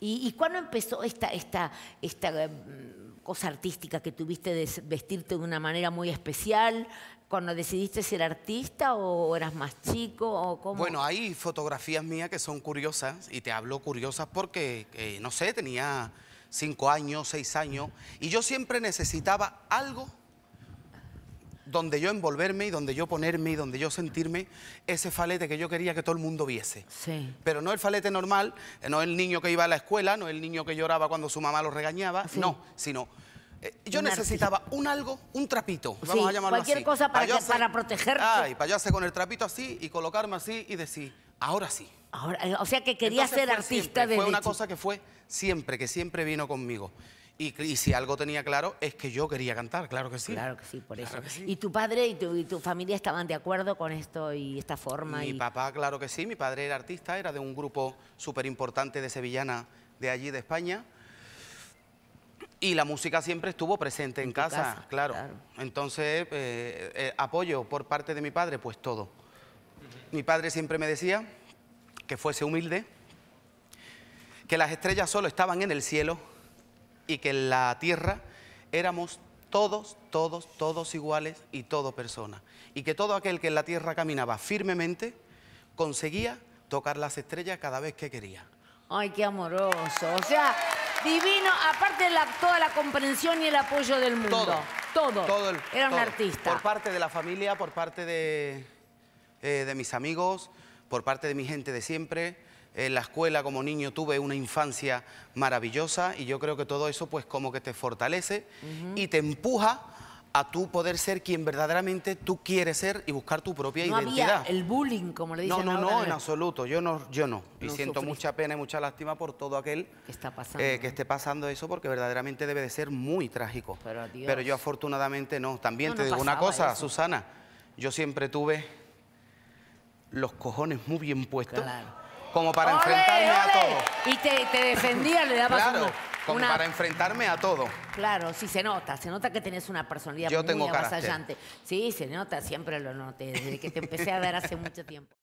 ¿Y, cuándo empezó esta, esta, esta em, cosa artística que tuviste de vestirte de una manera muy especial? ¿Cuando decidiste ser artista o eras más chico? O cómo? Bueno, hay fotografías mías que son curiosas y te hablo curiosas porque, eh, no sé, tenía cinco años, seis años y yo siempre necesitaba algo donde yo envolverme y donde yo ponerme y donde yo sentirme ese falete que yo quería que todo el mundo viese. Sí. Pero no el falete normal, eh, no el niño que iba a la escuela, no el niño que lloraba cuando su mamá lo regañaba, no, sino eh, yo necesitaba un algo, un trapito, vamos a llamarlo cualquier cosa para, protegerme. para para yo hacer con el trapito así y colocarme así y decir, ahora sí. Ahora, eh, o sea que quería ser artista de Fue una cosa que fue siempre, que siempre vino conmigo. Y, si algo tenía claro es que yo quería cantar, claro que sí. Claro que sí, por eso. ¿Y tu padre y tu, tu, familia estaban de acuerdo con esto y esta forma? Mi y... papá, claro que sí. Mi padre era artista, era de un grupo súper importante de Sevillana, de allí, de España. Y la música siempre estuvo presente en, casa, claro. Entonces, eh, eh, eh, apoyo por parte de mi padre, pues todo. Mi padre siempre me decía que fuese humilde, que las estrellas solo estaban en el cielo y que en la tierra éramos todos, todos, todos iguales y todo persona. Y que todo aquel que en la tierra caminaba firmemente conseguía tocar las estrellas cada vez que quería. Ay, qué amoroso. O sea, divino, aparte de la, toda la comprensión y el apoyo del mundo. Todo. Todo. Era un artista. Por parte de la familia, por parte de, eh, de mis amigos, por parte de mi gente de siempre en la escuela como niño tuve una infancia maravillosa y yo creo que todo eso pues como que te fortalece y te empuja a tú poder ser quien verdaderamente tú quieres ser y buscar tu propia identidad. Había el bullying, como le dicen. No, no, no, en absoluto. Yo no, yo no. y siento mucha pena y mucha lástima por todo aquel que, está eh, que ¿eh? esté pasando eso, porque verdaderamente debe de ser muy trágico. Pero, yo afortunadamente no. También te digo una cosa, Susana. Yo siempre tuve los cojones muy bien puestos. Claro como para enfrentarme a todo. Y te, defendía, le dabas claro, como para enfrentarme a todo. Claro, sí se nota, se nota que tenés una personalidad muy Sí, se nota, siempre lo noté, desde que te empecé a ver hace mucho tiempo.